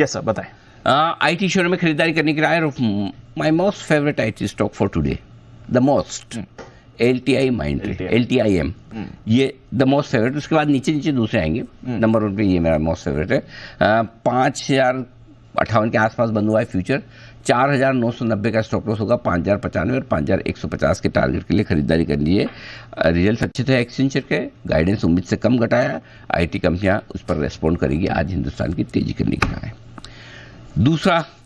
Yes sir बताएं I T share में खरीदारी करने के लिए my my most favourite I T stock for today the most L T I mind L T I M ये the most favourite उसके बाद नीचे नीचे दूसरे आएंगे नंबर hmm. वन पे ये मेरा मोस्ट फेवरेट है पाँच हज़ार अट्ठावन के आसपास बंद हुआ है फ्यूचर चार हज़ार नौ सौ नब्बे का स्टॉक लॉस होगा पाँच हज़ार पचानवे और पाँच हज़ार एक सौ पचास के टारगेट के लिए खरीदारी कर लीजिए रिजल्ट अच्छे थे एक्सचेंज के गाइडेंस उम्मीद से कम घटाया आई टी कंपनियाँ उस पर रेस्पॉन्ड करेगी आज हिंदुस्तान की तेजी करने के लिए दूसरा